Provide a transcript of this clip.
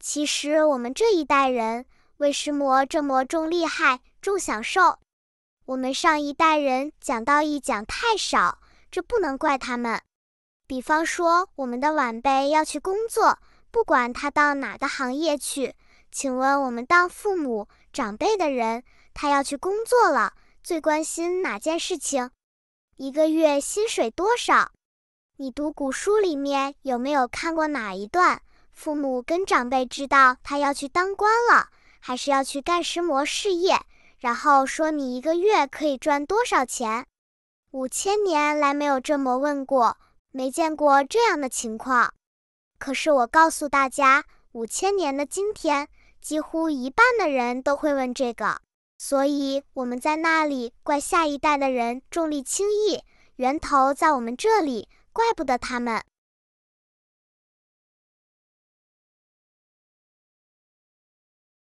其实我们这一代人为师魔这么重厉害，重享受。我们上一代人讲道义讲太少，这不能怪他们。比方说，我们的晚辈要去工作，不管他到哪个行业去，请问我们当父母长辈的人，他要去工作了，最关心哪件事情？一个月薪水多少？你读古书里面有没有看过哪一段？父母跟长辈知道他要去当官了，还是要去干什么事业，然后说你一个月可以赚多少钱？五千年来没有这么问过，没见过这样的情况。可是我告诉大家，五千年的今天，几乎一半的人都会问这个。所以我们在那里怪下一代的人重利轻义，源头在我们这里，怪不得他们。